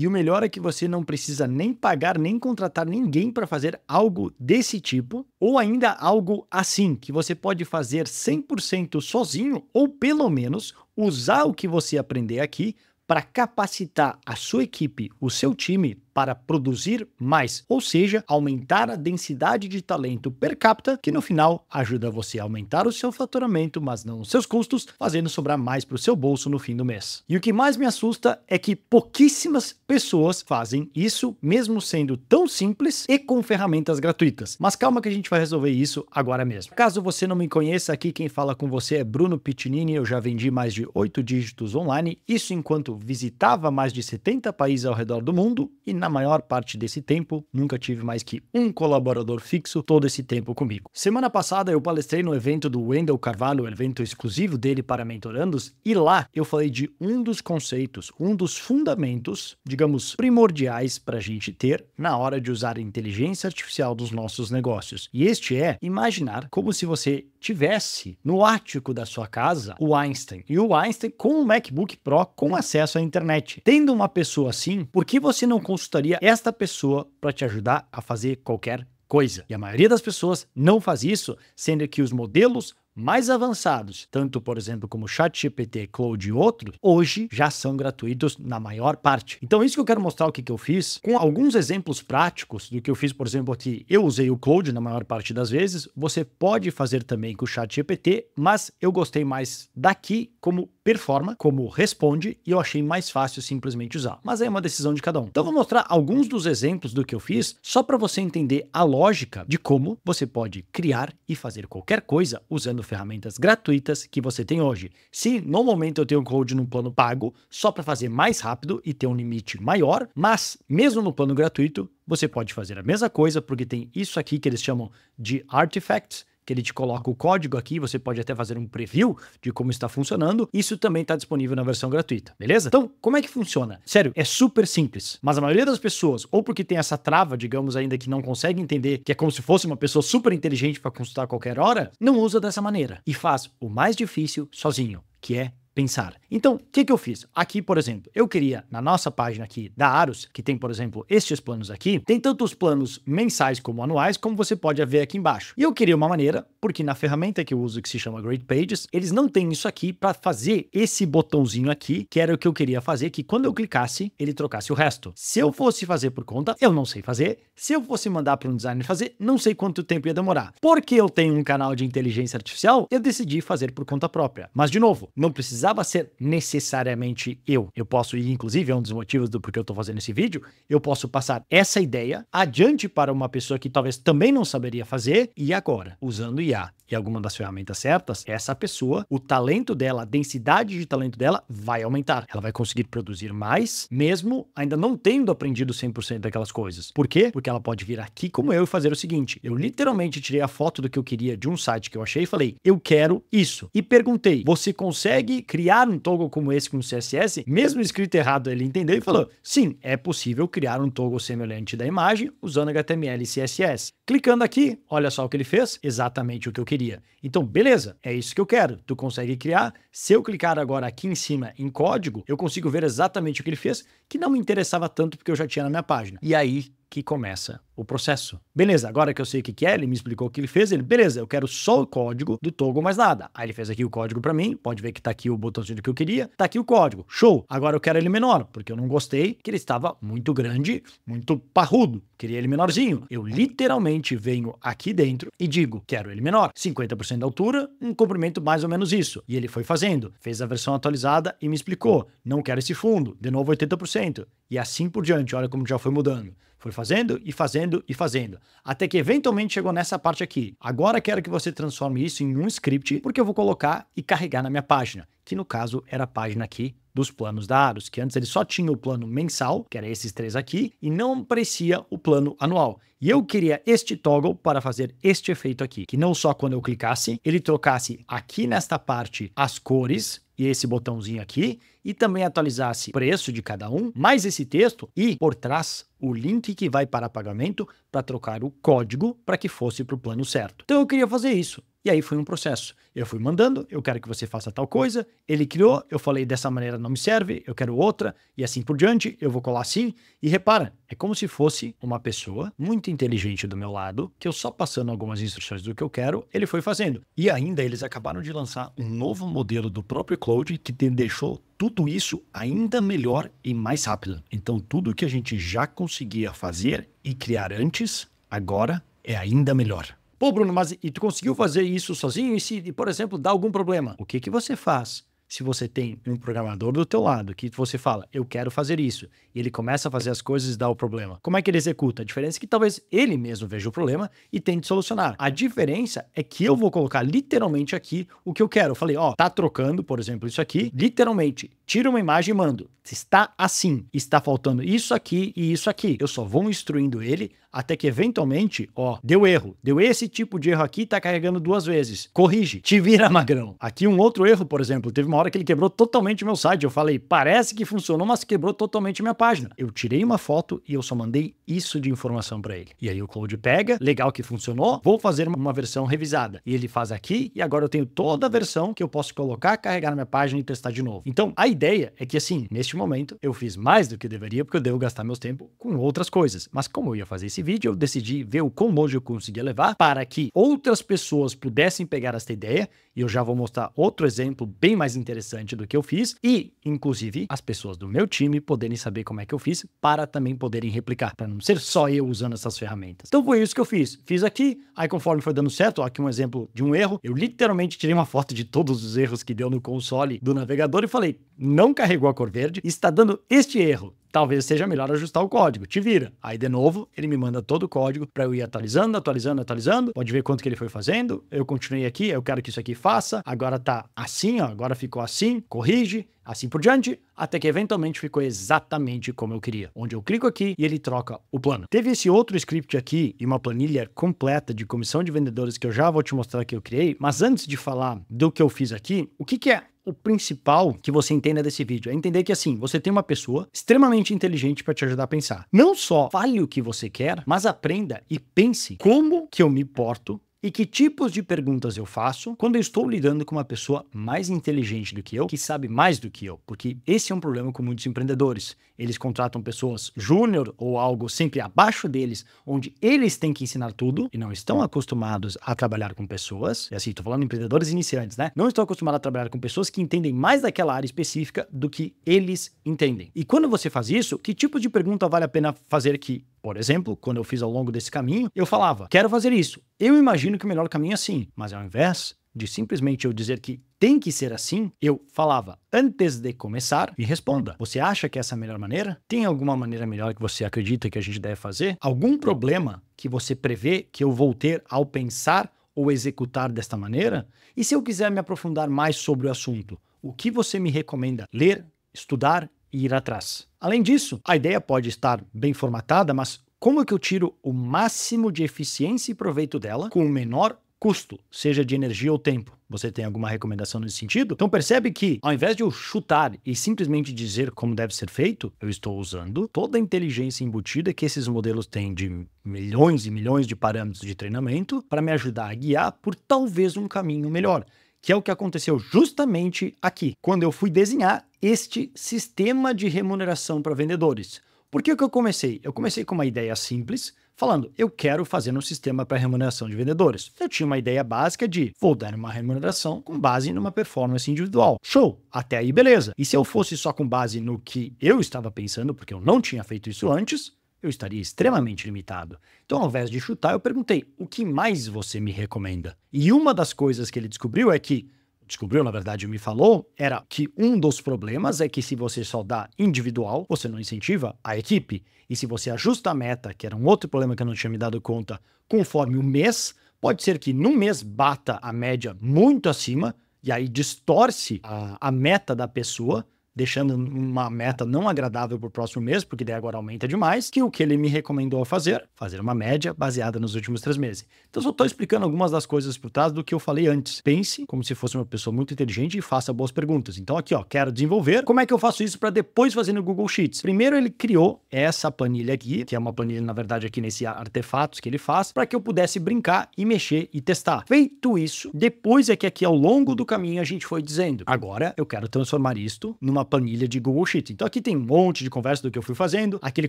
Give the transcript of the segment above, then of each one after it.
E o melhor é que você não precisa nem pagar nem contratar ninguém para fazer algo desse tipo, ou ainda algo assim, que você pode fazer 100% sozinho ou pelo menos usar o que você aprender aqui para capacitar a sua equipe, o seu time, para produzir mais, ou seja, aumentar a densidade de talento per capita, que no final ajuda você a aumentar o seu faturamento, mas não os seus custos, fazendo sobrar mais para o seu bolso no fim do mês. E o que mais me assusta é que pouquíssimas pessoas fazem isso, mesmo sendo tão simples e com ferramentas gratuitas. Mas calma que a gente vai resolver isso agora mesmo. Caso você não me conheça, aqui quem fala com você é Bruno Pitinini, eu já vendi mais de 8 dígitos online, isso enquanto visitava mais de 70 países ao redor do mundo e na na maior parte desse tempo, nunca tive mais que um colaborador fixo todo esse tempo comigo. Semana passada eu palestrei no evento do Wendell Carvalho, evento exclusivo dele para mentorandos, e lá eu falei de um dos conceitos, um dos fundamentos, digamos, primordiais para a gente ter na hora de usar a inteligência artificial dos nossos negócios. E este é imaginar como se você tivesse no ático da sua casa o Einstein e o Einstein com o MacBook Pro com acesso à internet. Tendo uma pessoa assim, por que você não construiu consultaria esta pessoa para te ajudar a fazer qualquer coisa. E a maioria das pessoas não faz isso, sendo que os modelos mais avançados, tanto por exemplo como ChatGPT, Cloud e outros, hoje já são gratuitos na maior parte. Então isso que eu quero mostrar o que, que eu fiz, com alguns exemplos práticos do que eu fiz, por exemplo, aqui eu usei o Cloud na maior parte das vezes, você pode fazer também com o ChatGPT, mas eu gostei mais daqui como performa, como responde, e eu achei mais fácil simplesmente usar. Mas é uma decisão de cada um. Então vou mostrar alguns dos exemplos do que eu fiz, só para você entender a lógica de como você pode criar e fazer qualquer coisa usando ferramentas gratuitas que você tem hoje. Se no momento eu tenho code no plano pago, só para fazer mais rápido e ter um limite maior, mas mesmo no plano gratuito, você pode fazer a mesma coisa porque tem isso aqui que eles chamam de artifacts, que ele te coloca o código aqui, você pode até fazer um preview de como está funcionando. Isso também está disponível na versão gratuita, beleza? Então, como é que funciona? Sério, é super simples, mas a maioria das pessoas, ou porque tem essa trava, digamos, ainda que não consegue entender que é como se fosse uma pessoa super inteligente para consultar a qualquer hora, não usa dessa maneira e faz o mais difícil sozinho, que é pensar. Então, o que, que eu fiz? Aqui, por exemplo, eu queria, na nossa página aqui da Arus, que tem, por exemplo, estes planos aqui, tem tanto os planos mensais como anuais, como você pode ver aqui embaixo. E eu queria uma maneira, porque na ferramenta que eu uso, que se chama Great Pages, eles não têm isso aqui para fazer esse botãozinho aqui, que era o que eu queria fazer, que quando eu clicasse, ele trocasse o resto. Se eu fosse fazer por conta, eu não sei fazer. Se eu fosse mandar para um designer fazer, não sei quanto tempo ia demorar. Porque eu tenho um canal de inteligência artificial, eu decidi fazer por conta própria. Mas, de novo, não precisava precisava ser necessariamente eu. Eu posso, ir, inclusive é um dos motivos do porquê eu estou fazendo esse vídeo, eu posso passar essa ideia adiante para uma pessoa que talvez também não saberia fazer, e agora, usando IA e alguma das ferramentas certas, essa pessoa, o talento dela, a densidade de talento dela vai aumentar. Ela vai conseguir produzir mais, mesmo ainda não tendo aprendido 100% daquelas coisas. Por quê? Porque ela pode vir aqui como eu e fazer o seguinte: eu literalmente tirei a foto do que eu queria de um site que eu achei e falei, eu quero isso. E perguntei, você consegue criar um toggle como esse com CSS, mesmo escrito errado, ele entendeu e falou: sim, é possível criar um toggle semelhante da imagem usando HTML e CSS. Clicando aqui, olha só o que ele fez, exatamente o que eu queria. Então, beleza, é isso que eu quero. Tu consegue criar. Se eu clicar agora aqui em cima em código, eu consigo ver exatamente o que ele fez, que não me interessava tanto porque eu já tinha na minha página. E aí que começa o processo. Beleza, agora que eu sei o que, é, ele me explicou o que ele fez, ele, beleza, eu quero só o código do Togo mais nada. Aí ele fez aqui o código para mim, pode ver que tá aqui o botãozinho que eu queria, tá aqui o código, show. Agora eu quero ele menor, porque eu não gostei que ele estava muito grande, muito parrudo, queria ele menorzinho. Eu literalmente venho aqui dentro e digo, quero ele menor, 50% da altura, um comprimento mais ou menos isso. E ele foi fazendo, fez a versão atualizada e me explicou, não quero esse fundo, de novo 80%, e assim por diante, olha como já foi mudando. Foi fazendo e fazendo e fazendo. Até que eventualmente chegou nessa parte aqui. Agora quero que você transforme isso em um script, porque eu vou colocar e carregar na minha página, que no caso era a página aqui dos planos da que antes ele só tinha o plano mensal, que era esses três aqui, e não aparecia o plano anual. E eu queria este toggle para fazer este efeito aqui, que não só quando eu clicasse, ele trocasse aqui nesta parte as cores e esse botãozinho aqui, e também atualizasse o preço de cada um, mais esse texto e por trás o link que vai para pagamento para trocar o código para que fosse para o plano certo. Então eu queria fazer isso. E aí foi um processo. Eu fui mandando, eu quero que você faça tal coisa, ele criou, eu falei dessa maneira não me serve, eu quero outra, e assim por diante, eu vou colar assim. E repara, é como se fosse uma pessoa muito inteligente do meu lado, que eu só passando algumas instruções do que eu quero, ele foi fazendo. E ainda eles acabaram de lançar um novo modelo do próprio Cloud que deixou tudo isso ainda melhor e mais rápido. Então, tudo que a gente já conseguia fazer e criar antes, agora é ainda melhor. Pô, Bruno, mas e tu conseguiu fazer isso sozinho? E se, por exemplo, dá algum problema? O que, que você faz? se você tem um programador do teu lado que você fala, eu quero fazer isso, e ele começa a fazer as coisas e dá o problema. Como é que ele executa? A diferença é que talvez ele mesmo veja o problema e tente solucionar. A diferença é que eu vou colocar literalmente aqui o que eu quero. Eu falei, ó, tá trocando, por exemplo, isso aqui, literalmente. Tira uma imagem e mando. Está assim, está faltando isso aqui e isso aqui. Eu só vou instruindo ele até que eventualmente, ó, deu erro, deu esse tipo de erro aqui, tá carregando duas vezes. Corrige, te vira magrão. Aqui um outro erro, por exemplo, teve uma hora que ele quebrou totalmente meu site. Eu falei, parece que funcionou, mas quebrou totalmente minha página. Eu tirei uma foto e eu só mandei isso de informação para ele. E aí o Cloud pega, legal que funcionou, vou fazer uma versão revisada. E ele faz aqui e agora eu tenho toda a versão que eu posso colocar, carregar na minha página e testar de novo. Então, a ideia é que assim, neste momento eu fiz mais do que deveria porque eu devo gastar meus tempo com outras coisas. Mas como eu ia fazer esse vídeo, eu decidi ver o quão longe eu conseguia levar para que outras pessoas pudessem pegar esta ideia e eu já vou mostrar outro exemplo bem mais interessante do que eu fiz e, inclusive, as pessoas do meu time poderem saber como é que eu fiz para também poderem replicar, para não ser só eu usando essas ferramentas. Então foi isso que eu fiz. Fiz aqui, aí conforme foi dando certo, ó, aqui um exemplo de um erro, eu literalmente tirei uma foto de todos os erros que deu no console do navegador e falei: "Não carregou a cor verde, está dando este erro" talvez seja melhor ajustar o código. Te vira. Aí, de novo, ele me manda todo o código para eu ir atualizando, atualizando, atualizando. Pode ver quanto que ele foi fazendo. Eu continuei aqui, eu quero que isso aqui faça faça, agora tá assim, ó, agora ficou assim, corrige, assim por diante, até que eventualmente ficou exatamente como eu queria, onde eu clico aqui e ele troca o plano. Teve esse outro script aqui e uma planilha completa de comissão de vendedores que eu já vou te mostrar que eu criei, mas antes de falar do que eu fiz aqui, o que, que é o principal que você entenda desse vídeo é entender que assim, você tem uma pessoa extremamente inteligente para te ajudar a pensar. Não só fale o que você quer, mas aprenda e pense como que eu me porto e que tipos de perguntas eu faço quando eu estou lidando com uma pessoa mais inteligente do que eu, que sabe mais do que eu? Porque esse é um problema com muitos empreendedores. Eles contratam pessoas júnior ou algo sempre abaixo deles, onde eles têm que ensinar tudo e não estão acostumados a trabalhar com pessoas. E assim, estou falando empreendedores iniciantes, né? Não estão acostumados a trabalhar com pessoas que entendem mais daquela área específica do que eles entendem. E quando você faz isso, que tipo de pergunta vale a pena fazer aqui? Por exemplo, quando eu fiz ao longo desse caminho, eu falava: quero fazer isso. Eu imagino que o melhor caminho é assim, mas ao invés de simplesmente eu dizer que tem que ser assim, eu falava antes de começar e responda. Você acha que essa é a melhor maneira? Tem alguma maneira melhor que você acredita que a gente deve fazer? Algum problema que você prevê que eu vou ter ao pensar ou executar desta maneira? E se eu quiser me aprofundar mais sobre o assunto, o que você me recomenda ler, estudar e ir atrás? Além disso, a ideia pode estar bem formatada, mas como é que eu tiro o máximo de eficiência e proveito dela com o menor custo, seja de energia ou tempo? Você tem alguma recomendação nesse sentido? Então percebe que, ao invés de eu chutar e simplesmente dizer como deve ser feito, eu estou usando toda a inteligência embutida que esses modelos têm de milhões e milhões de parâmetros de treinamento para me ajudar a guiar por talvez um caminho melhor. Que é o que aconteceu justamente aqui, quando eu fui desenhar este sistema de remuneração para vendedores. Por que, que eu comecei? Eu comecei com uma ideia simples, falando, eu quero fazer um sistema para remuneração de vendedores. Eu tinha uma ideia básica de, vou dar uma remuneração com base numa performance individual. Show! Até aí, beleza. E se eu fosse só com base no que eu estava pensando, porque eu não tinha feito isso antes, eu estaria extremamente limitado. Então, ao invés de chutar, eu perguntei: o que mais você me recomenda? E uma das coisas que ele descobriu é que descobriu, na verdade, me falou, era que um dos problemas é que se você só dá individual, você não incentiva a equipe. E se você ajusta a meta, que era um outro problema que eu não tinha me dado conta, conforme o mês, pode ser que num mês bata a média muito acima, e aí distorce a, a meta da pessoa deixando uma meta não agradável para o próximo mês, porque daí agora aumenta demais, que o que ele me recomendou a fazer, fazer uma média baseada nos últimos três meses. Então, só estou explicando algumas das coisas por trás do que eu falei antes. Pense como se fosse uma pessoa muito inteligente e faça boas perguntas. Então, aqui, ó, quero desenvolver. Como é que eu faço isso para depois fazer no Google Sheets? Primeiro, ele criou essa planilha aqui, que é uma planilha, na verdade, aqui nesse artefatos que ele faz, para que eu pudesse brincar e mexer e testar. Feito isso, depois é que aqui ao longo do caminho a gente foi dizendo, agora eu quero transformar isto numa planilha de Google Sheet. Então aqui tem um monte de conversa do que eu fui fazendo, aqui ele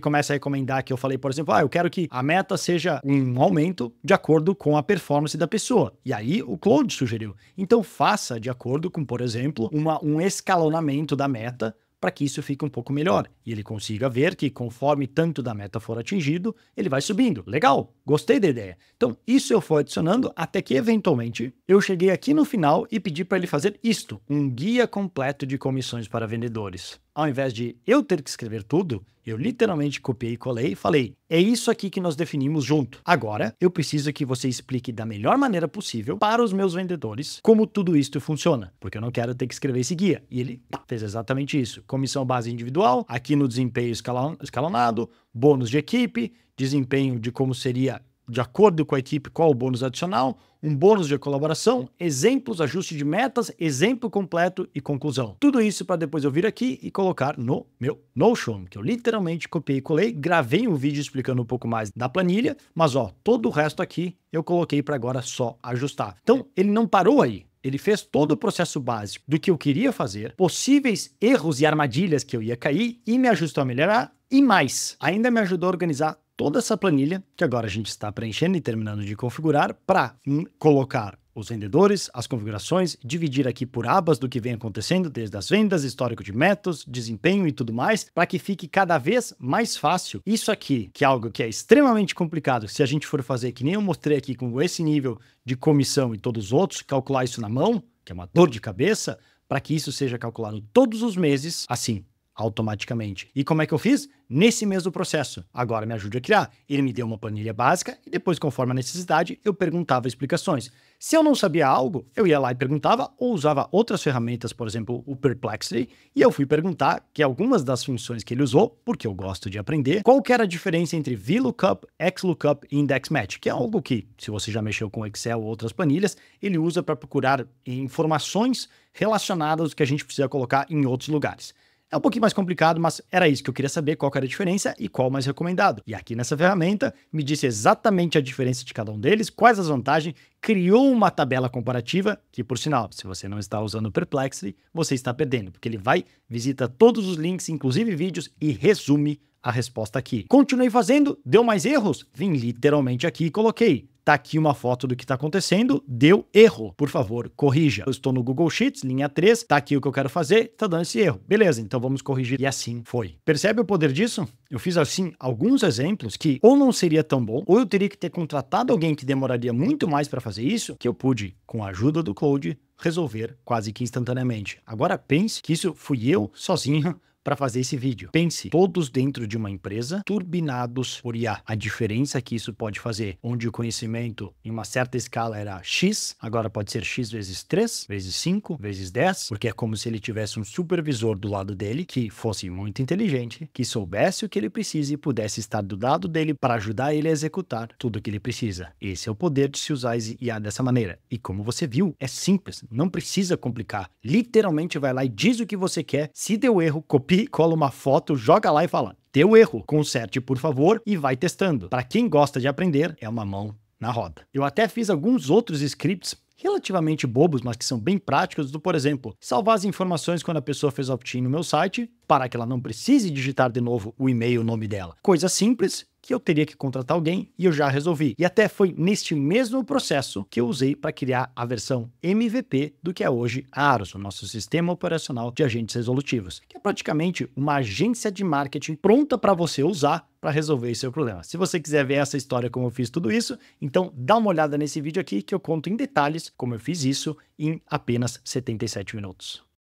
começa a recomendar que eu falei, por exemplo, ah, eu quero que a meta seja um aumento de acordo com a performance da pessoa. E aí o Claude sugeriu, então faça de acordo com, por exemplo, uma, um escalonamento da meta para que isso fique um pouco melhor e ele consiga ver que, conforme tanto da meta for atingido, ele vai subindo. Legal, gostei da ideia. Então, isso eu fui adicionando até que, eventualmente, eu cheguei aqui no final e pedi para ele fazer isto: um guia completo de comissões para vendedores ao invés de eu ter que escrever tudo, eu literalmente copiei e colei e falei: é isso aqui que nós definimos junto. Agora, eu preciso que você explique da melhor maneira possível para os meus vendedores como tudo isto funciona, porque eu não quero ter que escrever esse guia. E ele fez exatamente isso: comissão base individual, aqui no desempenho escalonado, bônus de equipe, desempenho de como seria de acordo com a equipe, qual o bônus adicional, um bônus de colaboração, exemplos, ajuste de metas, exemplo completo e conclusão. Tudo isso para depois eu vir aqui e colocar no meu Notion, que eu literalmente copiei e colei, gravei um vídeo explicando um pouco mais da planilha, mas ó, todo o resto aqui eu coloquei para agora só ajustar. Então, ele não parou aí. Ele fez todo o processo básico do que eu queria fazer, possíveis erros e armadilhas que eu ia cair e me ajustou a melhorar e mais. Ainda me ajudou a organizar toda essa planilha, que agora a gente está preenchendo e terminando de configurar, para hum, colocar os vendedores, as configurações, dividir aqui por abas do que vem acontecendo, desde as vendas, histórico de métodos, desempenho e tudo mais, para que fique cada vez mais fácil. Isso aqui, que é algo que é extremamente complicado, se a gente for fazer que nem eu mostrei aqui com esse nível de comissão e todos os outros, calcular isso na mão, que é uma dor de cabeça, para que isso seja calculado todos os meses, assim, automaticamente. E como é que eu fiz? Nesse mesmo processo. Agora me ajude a criar. Ele me deu uma planilha básica e depois, conforme a necessidade, eu perguntava explicações. Se eu não sabia algo, eu ia lá e perguntava ou usava outras ferramentas, por exemplo, o Perplexity, e eu fui perguntar que algumas das funções que ele usou, porque eu gosto de aprender, qual que era a diferença entre VLOOKUP, XLOOKUP e IndexMatch, que é algo que, se você já mexeu com Excel ou outras planilhas, ele usa para procurar informações relacionadas que a gente precisa colocar em outros lugares. É um pouquinho mais complicado, mas era isso que eu queria saber, qual era a diferença e qual mais recomendado. E aqui nessa ferramenta, me disse exatamente a diferença de cada um deles, quais as vantagens, criou uma tabela comparativa, que por sinal, se você não está usando o Perplexity, você está perdendo, porque ele vai, visita todos os links, inclusive vídeos, e resume a resposta aqui. Continuei fazendo, deu mais erros? Vim literalmente aqui e coloquei tá aqui uma foto do que está acontecendo, deu erro, por favor, corrija. Eu estou no Google Sheets, linha 3, tá aqui o que eu quero fazer, tá dando esse erro. Beleza, então vamos corrigir. E assim foi. Percebe o poder disso? Eu fiz assim alguns exemplos que ou não seria tão bom, ou eu teria que ter contratado alguém que demoraria muito mais para fazer isso, que eu pude, com a ajuda do code resolver quase que instantaneamente. Agora pense que isso fui eu sozinho para fazer esse vídeo. Pense, todos dentro de uma empresa, turbinados por IA. A diferença que isso pode fazer, onde o conhecimento em uma certa escala era X, agora pode ser X vezes 3, vezes 5, vezes 10, porque é como se ele tivesse um supervisor do lado dele que fosse muito inteligente, que soubesse o que ele precisa e pudesse estar do lado dele para ajudar ele a executar tudo o que ele precisa. Esse é o poder de se usar IA dessa maneira. E como você viu, é simples, não precisa complicar. Literalmente vai lá e diz o que você quer, se deu erro, copia cola uma foto, joga lá e fala: teu erro, conserte por favor e vai testando. Para quem gosta de aprender, é uma mão na roda. Eu até fiz alguns outros scripts relativamente bobos, mas que são bem práticos, do, por exemplo, salvar as informações quando a pessoa fez opt-in no meu site, para que ela não precise digitar de novo o e-mail, o nome dela. Coisa simples que eu teria que contratar alguém e eu já resolvi. E até foi neste mesmo processo que eu usei para criar a versão MVP do que é hoje a Aros, o nosso sistema operacional de agentes resolutivos, que é praticamente uma agência de marketing pronta para você usar para resolver esse seu problema. Se você quiser ver essa história como eu fiz tudo isso, então dá uma olhada nesse vídeo aqui que eu conto em detalhes como eu fiz isso em apenas 77 minutos.